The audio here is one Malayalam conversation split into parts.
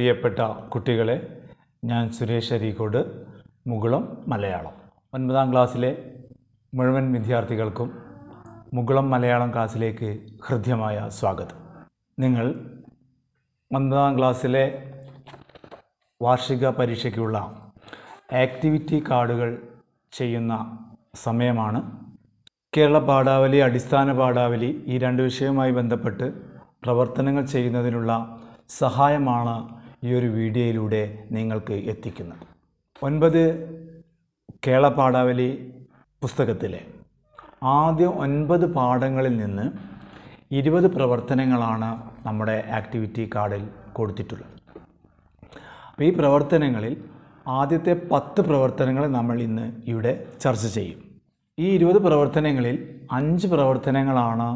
പ്രിയപ്പെട്ട കുട്ടികളെ ഞാൻ സുരേഷ് അരീക്കോട് മുകുളം മലയാളം ഒൻപതാം ക്ലാസ്സിലെ മുഴുവൻ വിദ്യാർത്ഥികൾക്കും മുകുളം മലയാളം ക്ലാസ്സിലേക്ക് ഹൃദ്യമായ സ്വാഗതം നിങ്ങൾ ഒൻപതാം ക്ലാസ്സിലെ വാർഷിക പരീക്ഷയ്ക്കുള്ള ആക്ടിവിറ്റി കാർഡുകൾ ചെയ്യുന്ന സമയമാണ് കേരള പാഠാവലി അടിസ്ഥാന പാഠാവലി ഈ രണ്ട് വിഷയവുമായി ബന്ധപ്പെട്ട് പ്രവർത്തനങ്ങൾ ചെയ്യുന്നതിനുള്ള സഹായമാണ് ഈ ഒരു വീഡിയോയിലൂടെ നിങ്ങൾക്ക് എത്തിക്കുന്നത് ഒൻപത് കേളപ്പാടാവലി പുസ്തകത്തിലെ ആദ്യ ഒൻപത് പാഠങ്ങളിൽ നിന്ന് ഇരുപത് പ്രവർത്തനങ്ങളാണ് നമ്മുടെ ആക്ടിവിറ്റി കാർഡിൽ കൊടുത്തിട്ടുള്ളത് അപ്പോൾ ഈ പ്രവർത്തനങ്ങളിൽ ആദ്യത്തെ പത്ത് പ്രവർത്തനങ്ങൾ നമ്മൾ ഇന്ന് ഇവിടെ ചർച്ച ചെയ്യും ഈ ഇരുപത് പ്രവർത്തനങ്ങളിൽ അഞ്ച് പ്രവർത്തനങ്ങളാണ്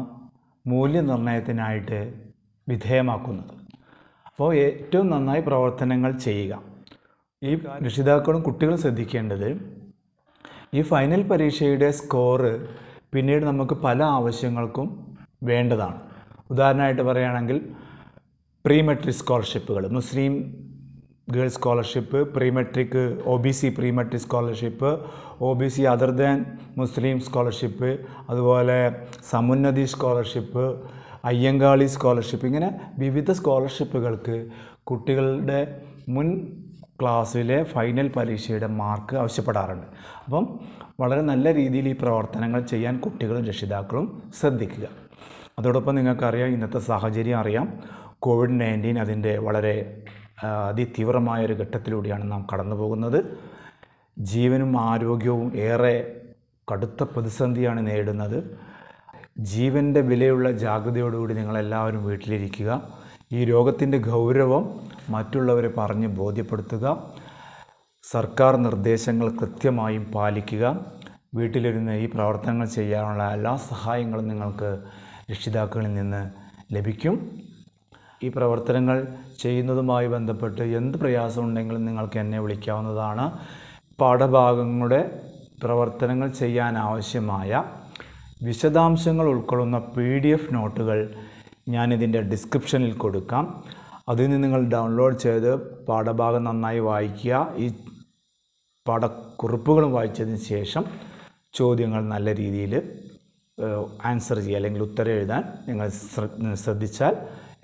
മൂല്യനിർണ്ണയത്തിനായിട്ട് വിധേയമാക്കുന്നത് അപ്പോൾ ഏറ്റവും നന്നായി പ്രവർത്തനങ്ങൾ ചെയ്യുക ഈ രക്ഷിതാക്കളും കുട്ടികളും ശ്രദ്ധിക്കേണ്ടത് ഈ ഫൈനൽ പരീക്ഷയുടെ സ്കോറ് പിന്നീട് നമുക്ക് പല ആവശ്യങ്ങൾക്കും വേണ്ടതാണ് ഉദാഹരണമായിട്ട് പറയുകയാണെങ്കിൽ പ്രീ മെട്രിക് സ്കോളർഷിപ്പുകൾ Muslim girls scholarship pre metric O B C pre metric scholarship O B C other than Muslim scholarship അതുപോലെ സമുന്നതി സ്കോളർഷിപ്പ് അയ്യങ്കാളി സ്കോളർഷിപ്പ് ഇങ്ങനെ വിവിധ സ്കോളർഷിപ്പുകൾക്ക് കുട്ടികളുടെ മുൻ ക്ലാസ്സിലെ ഫൈനൽ പരീക്ഷയുടെ മാർക്ക് ആവശ്യപ്പെടാറുണ്ട് അപ്പം വളരെ നല്ല രീതിയിൽ ഈ പ്രവർത്തനങ്ങൾ ചെയ്യാൻ കുട്ടികളും രക്ഷിതാക്കളും ശ്രദ്ധിക്കുക അതോടൊപ്പം നിങ്ങൾക്കറിയാം ഇന്നത്തെ സാഹചര്യം അറിയാം കോവിഡ് നയൻറ്റീൻ അതിൻ്റെ വളരെ അതിതീവ്രമായ ഒരു ഘട്ടത്തിലൂടെയാണ് നാം കടന്നു പോകുന്നത് ജീവനും ആരോഗ്യവും ഏറെ കടുത്ത പ്രതിസന്ധിയാണ് നേരിടുന്നത് ജീവൻ്റെ വിലയുള്ള ജാഗ്രതയോടുകൂടി നിങ്ങളെല്ലാവരും വീട്ടിലിരിക്കുക ഈ രോഗത്തിൻ്റെ ഗൗരവം മറ്റുള്ളവരെ പറഞ്ഞ് ബോധ്യപ്പെടുത്തുക സർക്കാർ നിർദ്ദേശങ്ങൾ കൃത്യമായും പാലിക്കുക വീട്ടിലിരുന്ന് ഈ പ്രവർത്തനങ്ങൾ ചെയ്യാനുള്ള എല്ലാ സഹായങ്ങളും നിങ്ങൾക്ക് രക്ഷിതാക്കളിൽ നിന്ന് ലഭിക്കും ഈ പ്രവർത്തനങ്ങൾ ചെയ്യുന്നതുമായി ബന്ധപ്പെട്ട് എന്ത് പ്രയാസമുണ്ടെങ്കിലും നിങ്ങൾക്ക് എന്നെ വിളിക്കാവുന്നതാണ് പാഠഭാഗങ്ങളുടെ പ്രവർത്തനങ്ങൾ ചെയ്യാനാവശ്യമായ വിശദാംശങ്ങൾ ഉൾക്കൊള്ളുന്ന പി ഡി എഫ് നോട്ടുകൾ ഞാനിതിൻ്റെ ഡിസ്ക്രിപ്ഷനിൽ കൊടുക്കാം അതിൽ നിന്ന് നിങ്ങൾ ഡൗൺലോഡ് ചെയ്ത് പാഠഭാഗം നന്നായി വായിക്കുക ഈ പാഠക്കുറിപ്പുകളും വായിച്ചതിന് ശേഷം ചോദ്യങ്ങൾ നല്ല രീതിയിൽ ആൻസർ ചെയ്യുക അല്ലെങ്കിൽ ഉത്തരം എഴുതാൻ നിങ്ങൾ ശ്രദ്ധിച്ചാൽ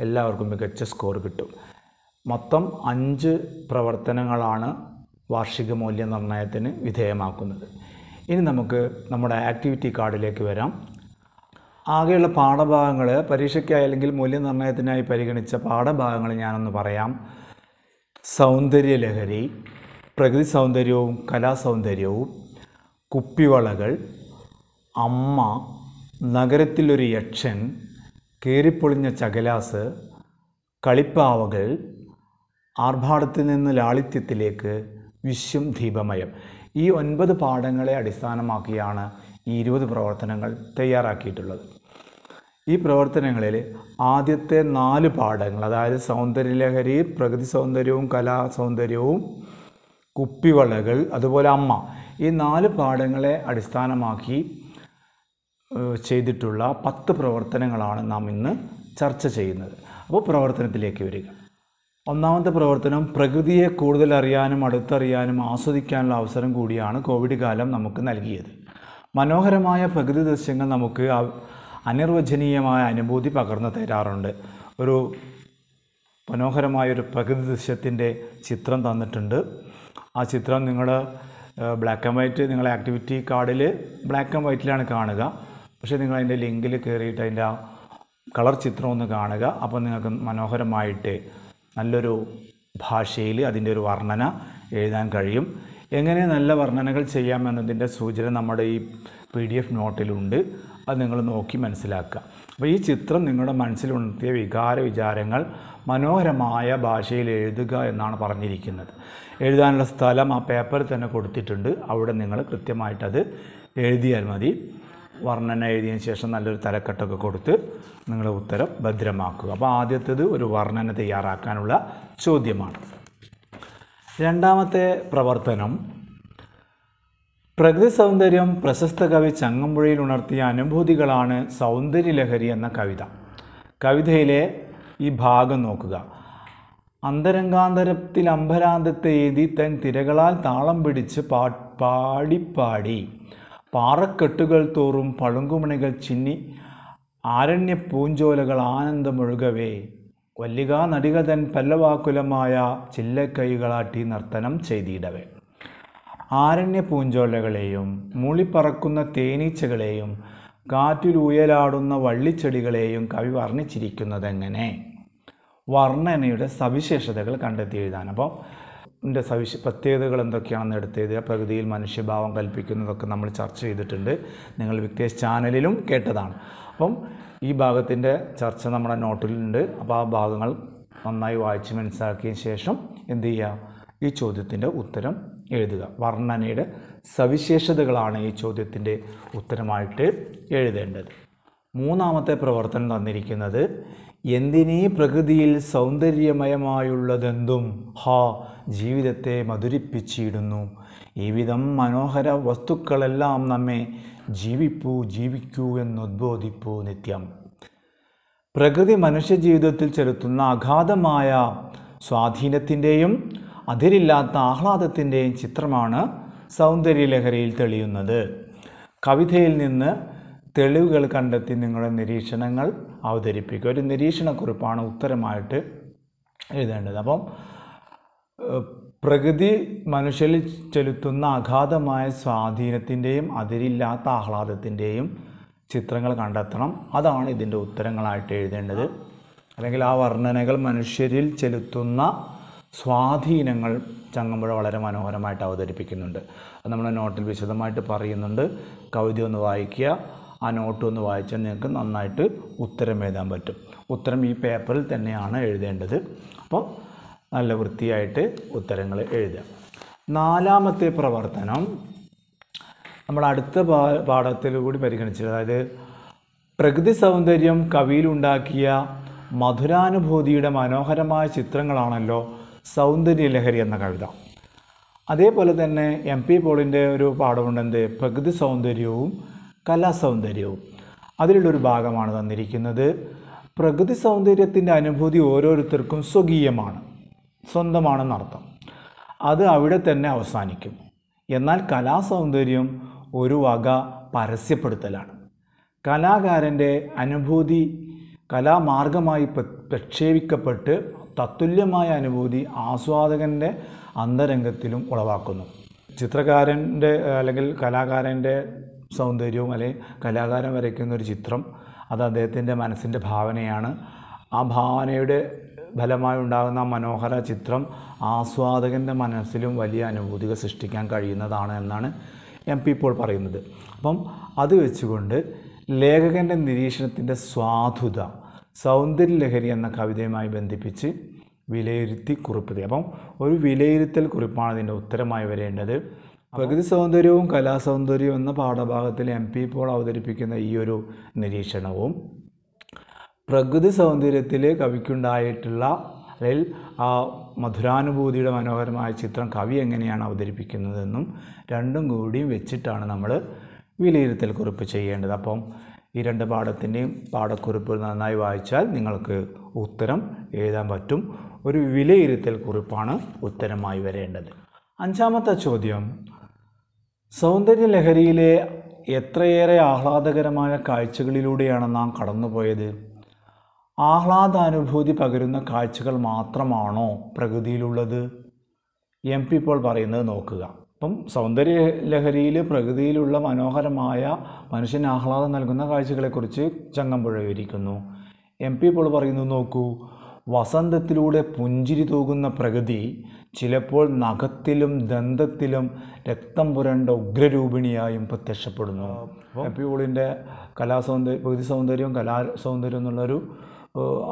എല്ലാവർക്കും മികച്ച സ്കോർ കിട്ടും മൊത്തം അഞ്ച് പ്രവർത്തനങ്ങളാണ് വാർഷിക മൂല്യനിർണ്ണയത്തിന് വിധേയമാക്കുന്നത് ഇനി നമുക്ക് നമ്മുടെ ആക്ടിവിറ്റി കാർഡിലേക്ക് വരാം ആകെയുള്ള പാഠഭാഗങ്ങൾ പരീക്ഷയ്ക്കായി അല്ലെങ്കിൽ മൂല്യനിർണ്ണയത്തിനായി പരിഗണിച്ച പാഠഭാഗങ്ങൾ ഞാനൊന്ന് പറയാം സൗന്ദര്യലഹരി പ്രകൃതി സൗന്ദര്യവും കലാസൗന്ദര്യവും കുപ്പിവളകൾ അമ്മ നഗരത്തിലൊരു യക്ഷൻ കീറിപ്പൊളിഞ്ഞ ചകലാസ് കളിപ്പാവകൾ ആർഭാടത്തിൽ നിന്ന് ലാളിത്യത്തിലേക്ക് വിശ്വം ദീപമയം ഈ ഒൻപത് പാഠങ്ങളെ അടിസ്ഥാനമാക്കിയാണ് ഈ ഇരുപത് പ്രവർത്തനങ്ങൾ തയ്യാറാക്കിയിട്ടുള്ളത് ഈ പ്രവർത്തനങ്ങളിൽ ആദ്യത്തെ നാല് പാഠങ്ങൾ അതായത് സൗന്ദര്യലഹരി പ്രകൃതി സൗന്ദര്യവും കലാ സൗന്ദര്യവും കുപ്പിവളകൾ അതുപോലെ അമ്മ ഈ നാല് പാഠങ്ങളെ അടിസ്ഥാനമാക്കി ചെയ്തിട്ടുള്ള പത്ത് പ്രവർത്തനങ്ങളാണ് നാം ഇന്ന് ചർച്ച ചെയ്യുന്നത് അപ്പോൾ പ്രവർത്തനത്തിലേക്ക് വരിക ഒന്നാമത്തെ പ്രവർത്തനം പ്രകൃതിയെ കൂടുതൽ അറിയാനും അടുത്തറിയാനും ആസ്വദിക്കാനുള്ള അവസരം കൂടിയാണ് കോവിഡ് കാലം നമുക്ക് നൽകിയത് മനോഹരമായ പ്രകൃതി ദൃശ്യങ്ങൾ നമുക്ക് അനിർവചനീയമായ അനുഭൂതി പകർന്നു തരാറുണ്ട് ഒരു മനോഹരമായൊരു പ്രകൃതി ദൃശ്യത്തിൻ്റെ ചിത്രം തന്നിട്ടുണ്ട് ആ ചിത്രം നിങ്ങൾ ബ്ലാക്ക് ആൻഡ് വൈറ്റ് നിങ്ങളെ ആക്ടിവിറ്റി കാർഡിൽ ബ്ലാക്ക് ആൻഡ് വൈറ്റിലാണ് കാണുക പക്ഷേ നിങ്ങൾ അതിൻ്റെ ലിങ്കിൽ കയറിയിട്ട് അതിൻ്റെ ആ കളർ ചിത്രം ഒന്ന് കാണുക അപ്പോൾ നിങ്ങൾക്ക് മനോഹരമായിട്ട് നല്ലൊരു ഭാഷയിൽ അതിൻ്റെ ഒരു വർണ്ണന എഴുതാൻ കഴിയും എങ്ങനെ നല്ല വർണ്ണനകൾ ചെയ്യാമെന്നതിൻ്റെ സൂചന നമ്മുടെ ഈ പി ഡി എഫ് നോട്ടിലുണ്ട് അത് നിങ്ങൾ നോക്കി മനസ്സിലാക്കുക അപ്പോൾ ഈ ചിത്രം നിങ്ങളുടെ മനസ്സിലുണർത്തിയ വികാര വിചാരങ്ങൾ മനോഹരമായ ഭാഷയിൽ എഴുതുക എന്നാണ് പറഞ്ഞിരിക്കുന്നത് എഴുതാനുള്ള സ്ഥലം ആ പേപ്പറിൽ തന്നെ കൊടുത്തിട്ടുണ്ട് അവിടെ നിങ്ങൾ കൃത്യമായിട്ടത് എഴുതിയാൽ മതി വർണ്ണന എഴുതിയതിന് ശേഷം നല്ലൊരു തലക്കെട്ടൊക്കെ കൊടുത്ത് നിങ്ങളുടെ ഉത്തരം ഭദ്രമാക്കുക അപ്പോൾ ആദ്യത്തേത് ഒരു വർണ്ണന തയ്യാറാക്കാനുള്ള ചോദ്യമാണ് രണ്ടാമത്തെ പ്രവർത്തനം പ്രകൃതി സൗന്ദര്യം പ്രശസ്ത കവി ചങ്ങമ്പുഴയിൽ ഉണർത്തിയ അനുഭൂതികളാണ് സൗന്ദര്യലഹരി എന്ന കവിത കവിതയിലെ ഈ ഭാഗം നോക്കുക അന്തരംഗാന്തരത്തിൽ അമ്പരാന്തത്തെ എഴുതി തൻ തിരകളാൽ താളം പിടിച്ച് പാ പാടിപ്പാടി പാറക്കെട്ടുകൾ തോറും പളുങ്കുമണികൾ ചിന്നി ആരണ്യ പൂഞ്ചോലകൾ ആനന്ദമൊഴുകവേ വല്ലികാ നടികതൻ പല്ലവാകുലമായ ചില്ലക്കൈകളാട്ടി നർത്തനം ചെയ്തിടവേ ആരണ്യ പൂഞ്ചോലകളെയും മൂളിപ്പറക്കുന്ന തേനീച്ചകളെയും കാറ്റിലുയലാടുന്ന വള്ളിച്ചെടികളെയും കവി വർണ്ണിച്ചിരിക്കുന്നതെങ്ങനെ വർണ്ണനയുടെ സവിശേഷതകൾ കണ്ടെത്തി എഴുതാൻ അപ്പോൾ ൻ്റെ സവിശ പ്രത്യേകതകൾ എന്തൊക്കെയാണെന്ന് എടുത്തെഴുതുക പ്രകൃതിയിൽ മനുഷ്യഭാവം കൽപ്പിക്കുന്നതൊക്കെ നമ്മൾ ചർച്ച ചെയ്തിട്ടുണ്ട് നിങ്ങൾ വിക്ടേഷ് ചാനലിലും കേട്ടതാണ് അപ്പം ഈ ഭാഗത്തിൻ്റെ ചർച്ച നമ്മുടെ നോട്ടിലുണ്ട് അപ്പോൾ ആ ഭാഗങ്ങൾ നന്നായി വായിച്ച് മനസ്സിലാക്കിയ ശേഷം എന്ത് ചെയ്യുക ഈ ചോദ്യത്തിൻ്റെ ഉത്തരം എഴുതുക വർണ്ണനയുടെ സവിശേഷതകളാണ് ഈ ചോദ്യത്തിൻ്റെ ഉത്തരമായിട്ട് എഴുതേണ്ടത് മൂന്നാമത്തെ പ്രവർത്തനം തന്നിരിക്കുന്നത് എന്തിനീ പ്രകൃതിയിൽ സൗന്ദര്യമയമായുള്ളതെന്തും ഹാ ജീവിതത്തെ മധുരിപ്പിച്ചിടുന്നു ഈ വിധം മനോഹര വസ്തുക്കളെല്ലാം നമ്മെ ജീവിപ്പൂ ജീവിക്കൂ എന്നുദ്ബോധിപ്പൂ നിത്യം പ്രകൃതി മനുഷ്യ ജീവിതത്തിൽ ചെലുത്തുന്ന അഗാധമായ സ്വാധീനത്തിൻ്റെയും അതിരില്ലാത്ത ആഹ്ലാദത്തിൻ്റെയും ചിത്രമാണ് സൗന്ദര്യലഹരിയിൽ തെളിയുന്നത് കവിതയിൽ നിന്ന് തെളിവുകൾ കണ്ടെത്തി നിങ്ങളുടെ നിരീക്ഷണങ്ങൾ അവതരിപ്പിക്കുക ഒരു നിരീക്ഷണക്കുറിപ്പാണ് ഉത്തരമായിട്ട് എഴുതേണ്ടത് അപ്പം പ്രകൃതി മനുഷ്യരിൽ ചെലുത്തുന്ന അഗാധമായ സ്വാധീനത്തിൻ്റെയും അതിരില്ലാത്ത ആഹ്ലാദത്തിൻ്റെയും ചിത്രങ്ങൾ കണ്ടെത്തണം അതാണ് ഇതിൻ്റെ ഉത്തരങ്ങളായിട്ട് എഴുതേണ്ടത് അല്ലെങ്കിൽ ആ വർണ്ണനകൾ മനുഷ്യരിൽ ചെലുത്തുന്ന സ്വാധീനങ്ങൾ ചങ്ങമ്പുഴ വളരെ മനോഹരമായിട്ട് അവതരിപ്പിക്കുന്നുണ്ട് അത് നമ്മൾ നോട്ടിൽ വിശദമായിട്ട് പറയുന്നുണ്ട് കവിത ഒന്ന് വായിക്കുക ആ നോട്ട് ഒന്ന് വായിച്ചാൽ നിങ്ങൾക്ക് നന്നായിട്ട് ഉത്തരം എഴുതാൻ പറ്റും ഉത്തരം ഈ പേപ്പറിൽ തന്നെയാണ് എഴുതേണ്ടത് അപ്പോൾ നല്ല വൃത്തിയായിട്ട് ഉത്തരങ്ങൾ എഴുതുക നാലാമത്തെ പ്രവർത്തനം നമ്മൾ അടുത്ത പാ കൂടി പരിഗണിച്ചത് അതായത് പ്രകൃതി സൗന്ദര്യം കവിയിലുണ്ടാക്കിയ മധുരാനുഭൂതിയുടെ മനോഹരമായ ചിത്രങ്ങളാണല്ലോ സൗന്ദര്യലഹരി എന്ന കവിത അതേപോലെ തന്നെ എം പി പോളിൻ്റെ ഒരു പാഠമുണ്ട് എന്ത് പ്രകൃതി സൗന്ദര്യവും കലാസൗന്ദര്യവും അതിലുള്ളൊരു ഭാഗമാണ് തന്നിരിക്കുന്നത് പ്രകൃതി സൗന്ദര്യത്തിൻ്റെ അനുഭൂതി ഓരോരുത്തർക്കും സ്വകീയമാണ് സ്വന്തമാണെന്നർത്ഥം അത് അവിടെ തന്നെ അവസാനിക്കും എന്നാൽ കലാസൗന്ദര്യം ഒരു വക പരസ്യപ്പെടുത്തലാണ് കലാകാരൻ്റെ അനുഭൂതി കലാമാർഗമായി പ്രക്ഷേപിക്കപ്പെട്ട് തത്തുല്യമായ അനുഭൂതി ആസ്വാദകൻ്റെ അന്തരംഗത്തിലും ഉളവാക്കുന്നു ചിത്രകാരൻ്റെ അല്ലെങ്കിൽ കലാകാരൻ്റെ സൗന്ദര്യവും അല്ലെങ്കിൽ കലാകാരൻ വരയ്ക്കുന്ന ഒരു ചിത്രം അത് അദ്ദേഹത്തിൻ്റെ മനസ്സിൻ്റെ ഭാവനയാണ് ആ ഭാവനയുടെ ഫലമായി ഉണ്ടാകുന്ന മനോഹര ചിത്രം ആസ്വാദകൻ്റെ മനസ്സിലും വലിയ അനുഭൂതികൾ സൃഷ്ടിക്കാൻ കഴിയുന്നതാണ് എന്നാണ് എം പി ഇപ്പോൾ പറയുന്നത് അപ്പം അത് വെച്ചുകൊണ്ട് ലേഖകൻ്റെ നിരീക്ഷണത്തിൻ്റെ സ്വാധുത സൗന്ദര്യലഹരി എന്ന കവിതയുമായി ബന്ധിപ്പിച്ച് വിലയിരുത്തി കുറിപ്പ് അപ്പം ഒരു വിലയിരുത്തൽ കുറിപ്പാണ് അതിൻ്റെ ഉത്തരമായി വരേണ്ടത് പ്രകൃതി സൗന്ദര്യവും കലാസൗന്ദര്യവും എന്ന പാഠഭാഗത്തിൽ എം പി ഇപ്പോൾ അവതരിപ്പിക്കുന്ന ഈ ഒരു നിരീക്ഷണവും പ്രകൃതി സൗന്ദര്യത്തിൽ കവിക്കുണ്ടായിട്ടുള്ള അല്ലെങ്കിൽ ആ മധുരാനുഭൂതിയുടെ മനോഹരമായ ചിത്രം കവി എങ്ങനെയാണ് അവതരിപ്പിക്കുന്നതെന്നും രണ്ടും കൂടിയും വെച്ചിട്ടാണ് നമ്മൾ വിലയിരുത്തൽ കുറിപ്പ് ചെയ്യേണ്ടത് അപ്പം ഈ രണ്ട് പാഠത്തിൻ്റെയും പാഠക്കുറിപ്പ് നന്നായി വായിച്ചാൽ നിങ്ങൾക്ക് ഉത്തരം എഴുതാൻ പറ്റും ഒരു വിലയിരുത്തൽ കുറിപ്പാണ് ഉത്തരമായി വരേണ്ടത് അഞ്ചാമത്തെ ചോദ്യം സൗന്ദര്യലഹരിയിലെ എത്രയേറെ ആഹ്ലാദകരമായ കാഴ്ചകളിലൂടെയാണ് നാം കടന്നുപോയത് ആഹ്ലാദാനുഭൂതി പകരുന്ന കാഴ്ചകൾ മാത്രമാണോ പ്രകൃതിയിലുള്ളത് എം പി ഇപ്പോൾ പറയുന്നത് നോക്കുക അപ്പം സൗന്ദര്യ ലഹരിയിൽ പ്രകൃതിയിലുള്ള മനോഹരമായ മനുഷ്യന് ആഹ്ലാദം നൽകുന്ന കാഴ്ചകളെക്കുറിച്ച് ചങ്ങമ്പുഴ വിവരിക്കുന്നു എം പി ഇപ്പോൾ പറയുന്നത് നോക്കൂ വസന്തത്തിലൂടെ പുഞ്ചിരി തൂകുന്ന പ്രകൃതി ചിലപ്പോൾ നഖത്തിലും ദന്തത്തിലും രക്തം പുരണ്ട ഉഗ്രരൂപിണിയായും പ്രത്യക്ഷപ്പെടുന്നു എം പി പോളിൻ്റെ കലാസൗന്ദര്യ പ്രകൃതി സൗന്ദര്യവും കലാ സൗന്ദര്യം എന്നുള്ളൊരു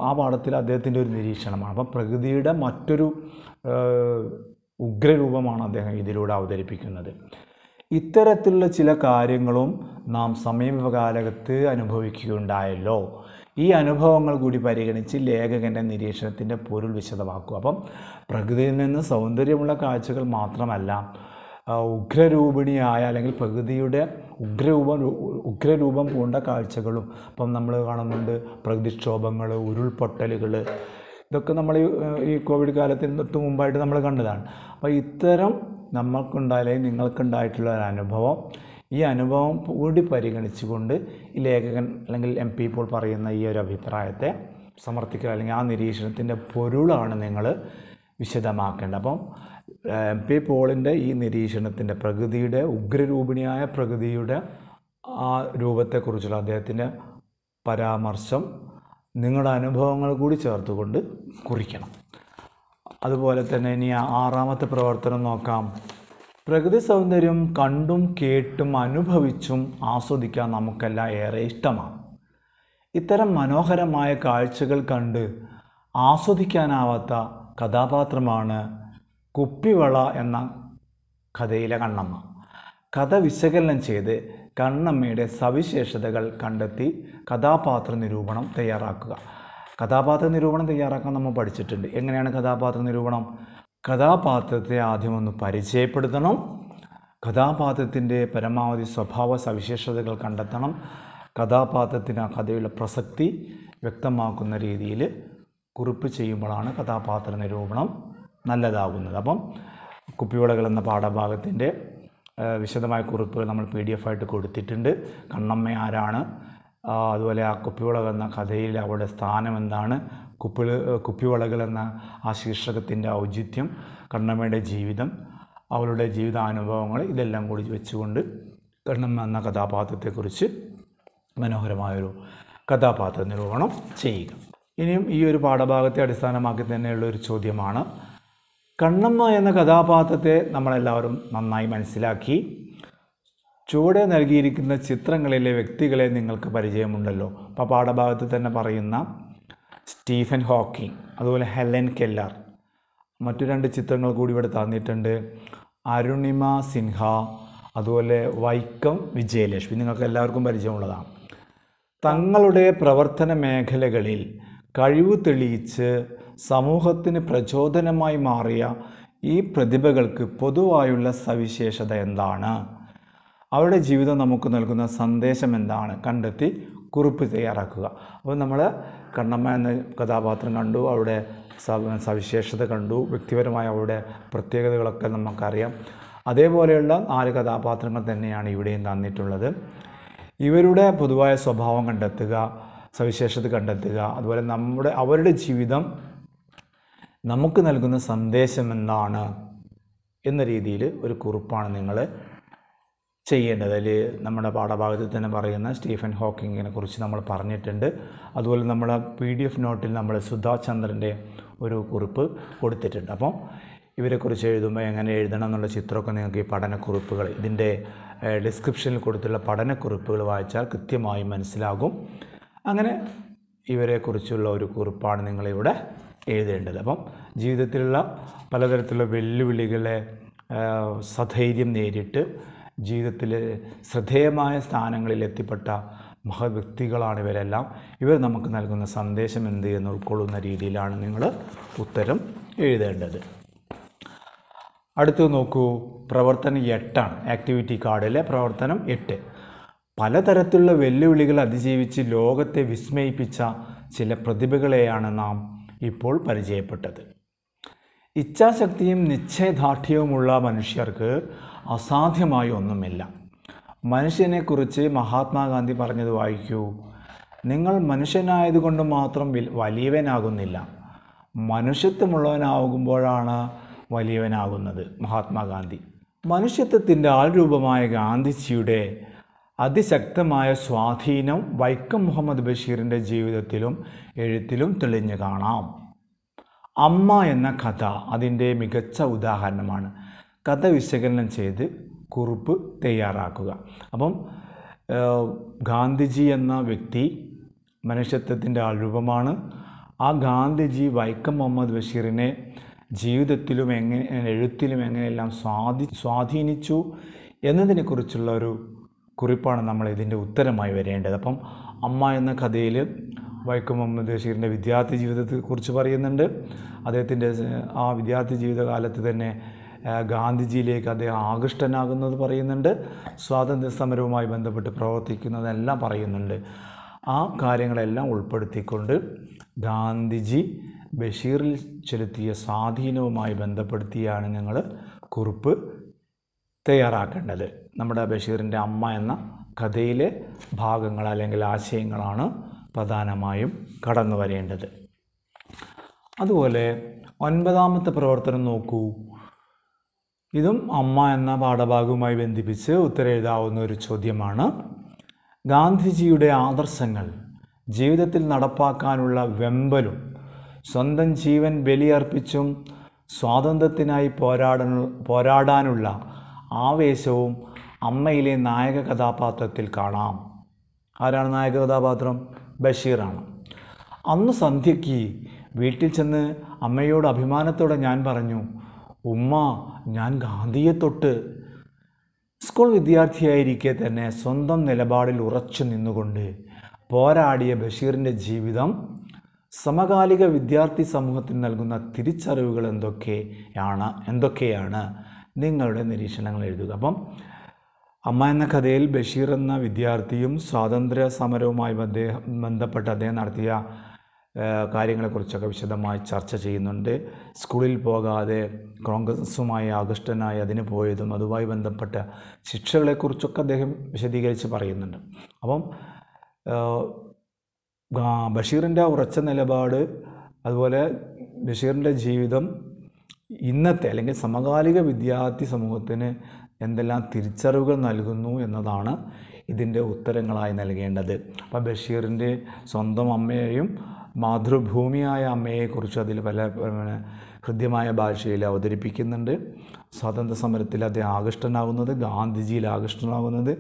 ആ പാഠത്തിൽ അദ്ദേഹത്തിൻ്റെ ഒരു നിരീക്ഷണമാണ് അപ്പം പ്രകൃതിയുടെ മറ്റൊരു ഉഗ്രരൂപമാണ് അദ്ദേഹം ഇതിലൂടെ അവതരിപ്പിക്കുന്നത് ഇത്തരത്തിലുള്ള ചില കാര്യങ്ങളും നാം സമീപകാലത്ത് അനുഭവിക്കുകയുണ്ടായല്ലോ ഈ അനുഭവങ്ങൾ കൂടി പരിഗണിച്ച് ലേഖകൻ്റെ നിരീക്ഷണത്തിൻ്റെ പൊരുൾ വിശദമാക്കും അപ്പം പ്രകൃതിയിൽ നിന്ന് സൗന്ദര്യമുള്ള കാഴ്ചകൾ മാത്രമല്ല ഉഗ്രരൂപിണിയായ അല്ലെങ്കിൽ പ്രകൃതിയുടെ ഉഗ്രരൂപം ഉഗ്രരൂപം പൂണ്ട കാഴ്ചകളും അപ്പം നമ്മൾ കാണുന്നുണ്ട് പ്രകൃതിക്ഷോഭങ്ങൾ ഉരുൾപൊട്ടലുകൾ ഇതൊക്കെ നമ്മൾ ഈ കോവിഡ് കാലത്തിന് തൊട്ട് മുമ്പായിട്ട് നമ്മൾ കണ്ടതാണ് അപ്പോൾ ഇത്തരം നമ്മൾക്കുണ്ടായ അല്ലെങ്കിൽ നിങ്ങൾക്കുണ്ടായിട്ടുള്ള ഒരു അനുഭവം ഈ അനുഭവം കൂടി പരിഗണിച്ചുകൊണ്ട് ഈ ലേഖകൻ അല്ലെങ്കിൽ എം പി ഇപ്പോൾ പറയുന്ന ഈ ഒരു അഭിപ്രായത്തെ സമർത്ഥിക്കുക അല്ലെങ്കിൽ ആ നിരീക്ഷണത്തിൻ്റെ പൊരുളാണ് നിങ്ങൾ വിശദമാക്കേണ്ടത് അപ്പം എം പി പോളിൻ്റെ ഈ നിരീക്ഷണത്തിൻ്റെ പ്രകൃതിയുടെ ഉഗ്രരൂപിണിയായ പ്രകൃതിയുടെ ആ രൂപത്തെക്കുറിച്ചുള്ള അദ്ദേഹത്തിൻ്റെ പരാമർശം നിങ്ങളുടെ അനുഭവങ്ങൾ കൂടി ചേർത്തുകൊണ്ട് കുറിക്കണം അതുപോലെ തന്നെ ഇനി ആറാമത്തെ പ്രവർത്തനം നോക്കാം പ്രകൃതി സൗന്ദര്യം കണ്ടും കേട്ടും അനുഭവിച്ചും ആസ്വദിക്കാൻ നമുക്കെല്ലാം ഏറെ ഇഷ്ടമാണ് ഇത്തരം മനോഹരമായ കാഴ്ചകൾ കണ്ട് ആസ്വദിക്കാനാവാത്ത കഥാപാത്രമാണ് കുപ്പിവള എന്ന കഥയിലെ കണ്ണമ്മ കഥ വിശകലനം ചെയ്ത് കണ്ണമ്മയുടെ സവിശേഷതകൾ കണ്ടെത്തി കഥാപാത്ര നിരൂപണം തയ്യാറാക്കുക കഥാപാത്ര നിരൂപണം തയ്യാറാക്കാൻ നമ്മൾ പഠിച്ചിട്ടുണ്ട് എങ്ങനെയാണ് കഥാപാത്ര നിരൂപണം കഥാപാത്രത്തെ ആദ്യം ഒന്ന് പരിചയപ്പെടുത്തണം കഥാപാത്രത്തിൻ്റെ പരമാവധി സ്വഭാവ സവിശേഷതകൾ കണ്ടെത്തണം കഥാപാത്രത്തിന് ആ കഥയുടെ പ്രസക്തി വ്യക്തമാക്കുന്ന രീതിയിൽ കുറിപ്പ് ചെയ്യുമ്പോഴാണ് കഥാപാത്ര നിരൂപണം നല്ലതാകുന്നത് അപ്പം കുപ്പിവിളകൾ എന്ന പാഠഭാഗത്തിൻ്റെ വിശദമായ കുറിപ്പുകൾ നമ്മൾ പി ഡി എഫ് ആയിട്ട് കൊടുത്തിട്ടുണ്ട് കണ്ണമ്മ ആരാണ് അതുപോലെ ആ കുപ്പിവിളകൾ എന്ന കഥയിൽ അവളുടെ സ്ഥാനം എന്താണ് കുപ്പി കുപ്പിവിളകൾ എന്ന ആ ശീർഷകത്തിൻ്റെ ഔചിത്യം കണ്ണമ്മയുടെ ജീവിതം അവളുടെ ജീവിതാനുഭവങ്ങൾ ഇതെല്ലാം കൂടി വെച്ചുകൊണ്ട് കണ്ണമ്മ എന്ന കഥാപാത്രത്തെക്കുറിച്ച് മനോഹരമായൊരു കഥാപാത്ര നിരൂപണം ചെയ്യുക ഇനിയും ഈ ഒരു പാഠഭാഗത്തെ അടിസ്ഥാനമാക്കി തന്നെയുള്ള ഒരു ചോദ്യമാണ് കണ്ണമ്മ എന്ന കഥാപാത്രത്തെ നമ്മളെല്ലാവരും നന്നായി മനസ്സിലാക്കി ചുവടെ നൽകിയിരിക്കുന്ന ചിത്രങ്ങളിലെ വ്യക്തികളെ നിങ്ങൾക്ക് പരിചയമുണ്ടല്ലോ അപ്പോൾ പാഠഭാഗത്ത് തന്നെ പറയുന്ന സ്റ്റീഫൻ ഹോക്കിംഗ് അതുപോലെ ഹെലൻ കെല്ലാർ മറ്റു രണ്ട് ചിത്രങ്ങൾ കൂടി ഇവിടെ തന്നിട്ടുണ്ട് അരുണിമ സിൻഹ അതുപോലെ വൈക്കം വിജയലക്ഷ്മി നിങ്ങൾക്ക് എല്ലാവർക്കും പരിചയമുള്ളതാണ് തങ്ങളുടെ പ്രവർത്തന മേഖലകളിൽ കഴിവ് തെളിയിച്ച് സമൂഹത്തിന് പ്രചോദനമായി മാറിയ ഈ പ്രതിഭകൾക്ക് പൊതുവായുള്ള സവിശേഷത എന്താണ് അവരുടെ ജീവിതം നമുക്ക് നൽകുന്ന സന്ദേശം എന്താണ് കണ്ടെത്തി കുറിപ്പ് തയ്യാറാക്കുക അപ്പോൾ നമ്മൾ കണ്ണമ്മ എന്ന കഥാപാത്രം കണ്ടു അവരുടെ സവിശേഷത കണ്ടു വ്യക്തിപരമായ അവരുടെ പ്രത്യേകതകളൊക്കെ നമുക്കറിയാം അതേപോലെയുള്ള നാല് കഥാപാത്രങ്ങൾ തന്നെയാണ് ഇവിടെയും തന്നിട്ടുള്ളത് ഇവരുടെ പൊതുവായ സ്വഭാവം കണ്ടെത്തുക സവിശേഷത കണ്ടെത്തുക അതുപോലെ നമ്മുടെ അവരുടെ ജീവിതം നമുക്ക് നൽകുന്ന സന്ദേശം എന്താണ് എന്ന രീതിയിൽ ഒരു കുറിപ്പാണ് നിങ്ങൾ ചെയ്യേണ്ടത് അതിൽ നമ്മുടെ പാഠഭാഗത്തിൽ തന്നെ പറയുന്ന സ്റ്റീഫൻ ഹോക്കിങ്ങിനെ കുറിച്ച് നമ്മൾ പറഞ്ഞിട്ടുണ്ട് അതുപോലെ നമ്മുടെ പി ഡി എഫ് നോട്ടിൽ നമ്മൾ സുധാചന്ദ്രൻ്റെ ഒരു കുറിപ്പ് കൊടുത്തിട്ടുണ്ട് അപ്പോൾ ഇവരെക്കുറിച്ച് എഴുതുമ്പോൾ എങ്ങനെ എഴുതണം എന്നുള്ള ചിത്രമൊക്കെ നിങ്ങൾക്ക് ഈ പഠനക്കുറിപ്പുകൾ ഇതിൻ്റെ ഡിസ്ക്രിപ്ഷനിൽ കൊടുത്തുള്ള പഠനക്കുറിപ്പുകൾ വായിച്ചാൽ കൃത്യമായി മനസ്സിലാകും അങ്ങനെ ഇവരെക്കുറിച്ചുള്ള ഒരു കുറിപ്പാണ് നിങ്ങളിവിടെ എഴുതേണ്ടത് അപ്പം ജീവിതത്തിലുള്ള പലതരത്തിലുള്ള വെല്ലുവിളികളെ സധൈര്യം നേരിട്ട് ജീവിതത്തിൽ ശ്രദ്ധേയമായ സ്ഥാനങ്ങളിൽ എത്തിപ്പെട്ട മഹവ്യക്തികളാണ് ഇവരെല്ലാം ഇവർ നമുക്ക് നൽകുന്ന സന്ദേശം എന്ത് എന്ന് ഉൾക്കൊള്ളുന്ന രീതിയിലാണ് നിങ്ങൾ ഉത്തരം എഴുതേണ്ടത് അടുത്ത് നോക്കൂ പ്രവർത്തനം എട്ടാണ് ആക്ടിവിറ്റി കാർഡിലെ പ്രവർത്തനം എട്ട് പലതരത്തിലുള്ള വെല്ലുവിളികൾ അതിജീവിച്ച് ലോകത്തെ വിസ്മയിപ്പിച്ച ചില പ്രതിഭകളെയാണ് നാം ഇപ്പോൾ പരിചയപ്പെട്ടത് ഇച്ഛാശക്തിയും നിശ്ചയദാർഢ്യവുമുള്ള മനുഷ്യർക്ക് അസാധ്യമായി ഒന്നുമില്ല മനുഷ്യനെക്കുറിച്ച് മഹാത്മാഗാന്ധി പറഞ്ഞത് വായിക്കൂ നിങ്ങൾ മനുഷ്യനായതുകൊണ്ട് മാത്രം വലിയവനാകുന്നില്ല മനുഷ്യത്വമുള്ളവനാകുമ്പോഴാണ് വലിയവനാകുന്നത് മഹാത്മാഗാന്ധി മനുഷ്യത്വത്തിൻ്റെ ആൾരൂപമായ ഗാന്ധിജിയുടെ അതിശക്തമായ സ്വാധീനം വൈക്കം മുഹമ്മദ് ബഷീറിൻ്റെ ജീവിതത്തിലും എഴുത്തിലും തെളിഞ്ഞു കാണാം അമ്മ എന്ന കഥ അതിൻ്റെ മികച്ച ഉദാഹരണമാണ് കഥ വിശകലനം ചെയ്ത് കുറിപ്പ് തയ്യാറാക്കുക അപ്പം ഗാന്ധിജി എന്ന വ്യക്തി മനുഷ്യത്വത്തിൻ്റെ രൂപമാണ് ആ ഗാന്ധിജി വൈക്കം മുഹമ്മദ് ബഷീറിനെ ജീവിതത്തിലും എങ്ങനെ എഴുത്തിലും എങ്ങനെയെല്ലാം സ്വാധീ സ്വാധീനിച്ചു എന്നതിനെക്കുറിച്ചുള്ള ഒരു കുറിപ്പാണ് നമ്മൾ ഇതിൻ്റെ ഉത്തരമായി വരേണ്ടത് അപ്പം അമ്മ എന്ന കഥയിൽ വൈക്കം മുഹമ്മദ് ബഷീറിൻ്റെ വിദ്യാർത്ഥി ജീവിതത്തെക്കുറിച്ച് പറയുന്നുണ്ട് അദ്ദേഹത്തിൻ്റെ ആ വിദ്യാർത്ഥി ജീവിതകാലത്ത് തന്നെ ഗാന്ധിജിയിലേക്ക് അദ്ദേഹം ആകൃഷ്ടനാകുന്നത് പറയുന്നുണ്ട് സ്വാതന്ത്ര്യ സമരവുമായി ബന്ധപ്പെട്ട് പ്രവർത്തിക്കുന്നതെല്ലാം പറയുന്നുണ്ട് ആ കാര്യങ്ങളെല്ലാം ഉൾപ്പെടുത്തിക്കൊണ്ട് ഗാന്ധിജി ബഷീറിൽ ചെലുത്തിയ സ്വാധീനവുമായി ബന്ധപ്പെടുത്തിയാണ് ഞങ്ങൾ കുറിപ്പ് തയ്യാറാക്കേണ്ടത് നമ്മുടെ ബഷീറിൻ്റെ അമ്മ എന്ന കഥയിലെ ഭാഗങ്ങൾ അല്ലെങ്കിൽ ആശയങ്ങളാണ് പ്രധാനമായും കടന്നു വരേണ്ടത് അതുപോലെ ഒൻപതാമത്തെ പ്രവർത്തനം നോക്കൂ ഇതും അമ്മ എന്ന പാഠഭാഗവുമായി ബന്ധിപ്പിച്ച് ഉത്തരെഴുതാവുന്ന ഒരു ചോദ്യമാണ് ഗാന്ധിജിയുടെ ആദർശങ്ങൾ ജീവിതത്തിൽ നടപ്പാക്കാനുള്ള വെമ്പലും സ്വന്തം ജീവൻ ബലിയർപ്പിച്ചും സ്വാതന്ത്ര്യത്തിനായി പോരാടാനുള്ള ആവേശവും അമ്മയിലെ നായക കഥാപാത്രത്തിൽ കാണാം ആരാണ് നായക കഥാപാത്രം ബഷീറാണ് അന്ന് സന്ധ്യയ്ക്ക് വീട്ടിൽ ചെന്ന് അമ്മയോട് അഭിമാനത്തോടെ ഞാൻ പറഞ്ഞു ഉമ്മ ഞാൻ ഗാന്ധിയെ തൊട്ട് സ്കൂൾ വിദ്യാർത്ഥിയായിരിക്കെ തന്നെ സ്വന്തം നിലപാടിൽ ഉറച്ചു നിന്നുകൊണ്ട് പോരാടിയ ബഷീറിൻ്റെ ജീവിതം സമകാലിക വിദ്യാർത്ഥി സമൂഹത്തിന് നൽകുന്ന തിരിച്ചറിവുകൾ എന്തൊക്കെയാണ് എന്തൊക്കെയാണ് നിങ്ങളുടെ നിരീക്ഷണങ്ങൾ എഴുതുക അപ്പം അമ്മ എന്ന കഥയിൽ ബഷീർ എന്ന വിദ്യാർത്ഥിയും സ്വാതന്ത്ര്യ സമരവുമായി ബന്ധപ്പെട്ട് അദ്ദേഹം നടത്തിയ കാര്യങ്ങളെക്കുറിച്ചൊക്കെ വിശദമായി ചർച്ച ചെയ്യുന്നുണ്ട് സ്കൂളിൽ പോകാതെ കോൺഗ്രസുമായി ആകൃഷ്ടനായി അതിന് പോയതും അതുമായി ബന്ധപ്പെട്ട ശിക്ഷകളെക്കുറിച്ചൊക്കെ അദ്ദേഹം വിശദീകരിച്ച് പറയുന്നുണ്ട് അപ്പം ബഷീറിൻ്റെ ഉറച്ച നിലപാട് അതുപോലെ ബഷീറിൻ്റെ ജീവിതം ഇന്നത്തെ അല്ലെങ്കിൽ സമകാലിക വിദ്യാർത്ഥി സമൂഹത്തിന് എന്തെല്ലാം തിരിച്ചറിവുകൾ നൽകുന്നു എന്നതാണ് ഇതിൻ്റെ ഉത്തരങ്ങളായി നൽകേണ്ടത് അപ്പോൾ ബഷീറിൻ്റെ സ്വന്തം അമ്മയെയും മാതൃഭൂമിയായ അമ്മയെക്കുറിച്ച് അതിൽ പല ഹൃദ്യമായ ഭാഷയിൽ അവതരിപ്പിക്കുന്നുണ്ട് സ്വാതന്ത്ര്യ സമരത്തിൽ അദ്ദേഹം ആകൃഷ്ടനാകുന്നത് ഗാന്ധിജിയിൽ ആകൃഷ്ടനാകുന്നത്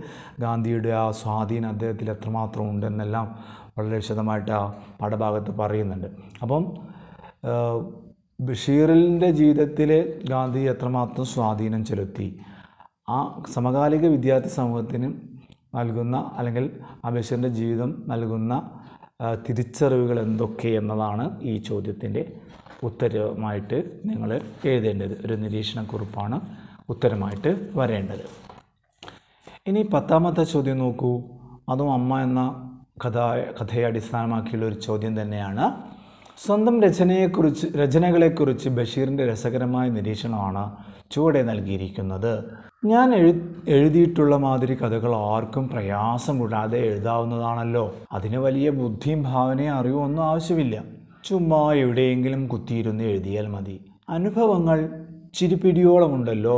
ഗാന്ധിയുടെ ആ സ്വാധീനം അദ്ദേഹത്തിൽ എത്രമാത്രം ഉണ്ടെന്നെല്ലാം വളരെ വിശദമായിട്ട് ആ പാഠഭാഗത്ത് പറയുന്നുണ്ട് അപ്പം ബഷീറിൻ്റെ ജീവിതത്തിൽ ഗാന്ധി എത്രമാത്രം സ്വാധീനം ചെലുത്തി ആ സമകാലിക വിദ്യാർത്ഥി സമൂഹത്തിന് നൽകുന്ന അല്ലെങ്കിൽ ആ ബഷീറിൻ്റെ ജീവിതം നൽകുന്ന തിരിച്ചറിവുകൾ എന്തൊക്കെ എന്നതാണ് ഈ ചോദ്യത്തിൻ്റെ ഉത്തരമായിട്ട് നിങ്ങൾ എഴുതേണ്ടത് ഒരു നിരീക്ഷണക്കുറിപ്പാണ് ഉത്തരമായിട്ട് വരേണ്ടത് ഇനി പത്താമത്തെ ചോദ്യം നോക്കൂ അതും അമ്മ എന്ന കഥ കഥയെ അടിസ്ഥാനമാക്കിയുള്ള ഒരു ചോദ്യം തന്നെയാണ് സ്വന്തം രചനയെക്കുറിച്ച് രചനകളെക്കുറിച്ച് ബഷീറിൻ്റെ രസകരമായ നിരീക്ഷണമാണ് ചുവടെ നൽകിയിരിക്കുന്നത് ഞാൻ എഴു എഴുതിയിട്ടുള്ള മാതിരി കഥകൾ ആർക്കും പ്രയാസം കൂടാതെ എഴുതാവുന്നതാണല്ലോ അതിന് വലിയ ബുദ്ധിയും ഭാവനയും അറിവും ഒന്നും ആവശ്യമില്ല ചുമ്മാ എവിടെയെങ്കിലും കുത്തിയിരുന്ന് എഴുതിയാൽ മതി അനുഭവങ്ങൾ ചിരിപ്പിടിയോളമുണ്ടല്ലോ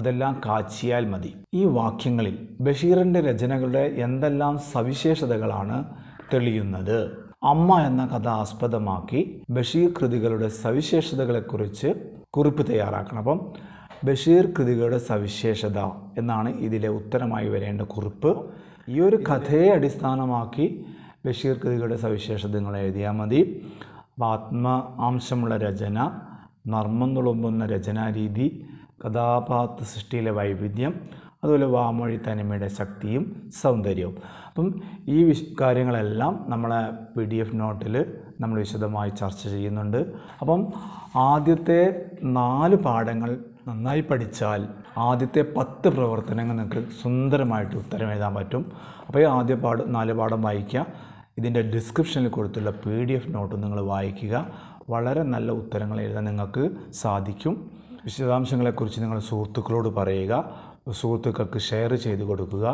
അതെല്ലാം കാച്ചിയാൽ മതി ഈ വാക്യങ്ങളിൽ ബഷീറിൻ്റെ രചനകളുടെ എന്തെല്ലാം സവിശേഷതകളാണ് തെളിയുന്നത് അമ്മ എന്ന കഥ ആസ്പദമാക്കി ബഷീർ കൃതികളുടെ സവിശേഷതകളെക്കുറിച്ച് കുറിപ്പ് തയ്യാറാക്കണം അപ്പം ബഷീർ കൃതികളുടെ സവിശേഷത എന്നാണ് ഇതിലെ ഉത്തരമായി വരേണ്ട കുറിപ്പ് ഈ ഒരു കഥയെ അടിസ്ഥാനമാക്കി ബഷീർ കൃതികളുടെ സവിശേഷതകൾ എഴുതിയാൽ മതി ആത്മ അംശമുള്ള രചന നർമ്മം തുളുമ്പുന്ന രചനാരീതി കഥാപാത്ര സൃഷ്ടിയിലെ വൈവിധ്യം അതുപോലെ വാമൊഴി തനിമയുടെ ശക്തിയും സൗന്ദര്യവും അപ്പം ഈ വിശ കാര്യങ്ങളെല്ലാം നമ്മളെ പി ഡി എഫ് നോട്ടിൽ നമ്മൾ വിശദമായി ചർച്ച ചെയ്യുന്നുണ്ട് അപ്പം ആദ്യത്തെ നാല് പാഠങ്ങൾ നന്നായി പഠിച്ചാൽ ആദ്യത്തെ പത്ത് പ്രവർത്തനങ്ങൾ നിങ്ങൾക്ക് സുന്ദരമായിട്ട് ഉത്തരം എഴുതാൻ പറ്റും അപ്പോൾ ഈ ആദ്യ പാഠം നാല് പാഠം വായിക്കുക ഇതിൻ്റെ ഡിസ്ക്രിപ്ഷനിൽ കൊടുത്തുള്ള പി ഡി എഫ് നോട്ട് നിങ്ങൾ വായിക്കുക വളരെ നല്ല ഉത്തരങ്ങൾ എഴുതാൻ നിങ്ങൾക്ക് സാധിക്കും വിശദാംശങ്ങളെക്കുറിച്ച് നിങ്ങൾ സുഹൃത്തുക്കളോട് പറയുക സുഹൃത്തുക്കൾക്ക് ഷെയർ ചെയ്ത് കൊടുക്കുക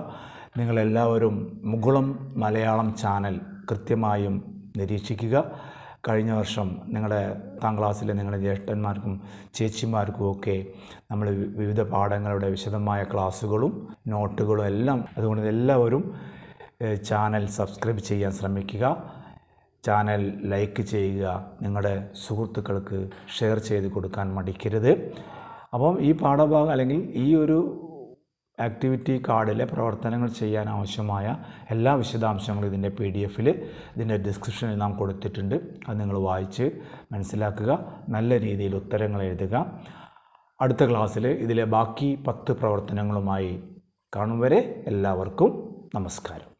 നിങ്ങളെല്ലാവരും മുകുളം മലയാളം ചാനൽ കൃത്യമായും നിരീക്ഷിക്കുക കഴിഞ്ഞ വർഷം നിങ്ങളുടെ പത്താം ക്ലാസ്സിലെ നിങ്ങളുടെ ജ്യേഷ്ഠന്മാർക്കും ചേച്ചിമാർക്കും ഒക്കെ നമ്മൾ വിവിധ പാഠങ്ങളുടെ വിശദമായ ക്ലാസ്സുകളും നോട്ടുകളും എല്ലാം അതുകൊണ്ട് എല്ലാവരും ചാനൽ സബ്സ്ക്രൈബ് ചെയ്യാൻ ശ്രമിക്കുക ചാനൽ ലൈക്ക് ചെയ്യുക നിങ്ങളുടെ സുഹൃത്തുക്കൾക്ക് ഷെയർ ചെയ്ത് കൊടുക്കാൻ മടിക്കരുത് അപ്പം ഈ പാഠഭാഗം അല്ലെങ്കിൽ ഈ ഒരു ആക്ടിവിറ്റി കാർഡിലെ പ്രവർത്തനങ്ങൾ ചെയ്യാൻ ആവശ്യമായ എല്ലാ വിശദാംശങ്ങളും ഇതിൻ്റെ പി ഡി എഫിൽ ഇതിൻ്റെ ഡിസ്ക്രിപ്ഷനിൽ നാം കൊടുത്തിട്ടുണ്ട് അത് നിങ്ങൾ വായിച്ച് മനസ്സിലാക്കുക നല്ല രീതിയിൽ ഉത്തരങ്ങൾ എഴുതുക അടുത്ത ക്ലാസ്സിൽ ഇതിലെ ബാക്കി പത്ത് പ്രവർത്തനങ്ങളുമായി കാണും വരെ എല്ലാവർക്കും നമസ്കാരം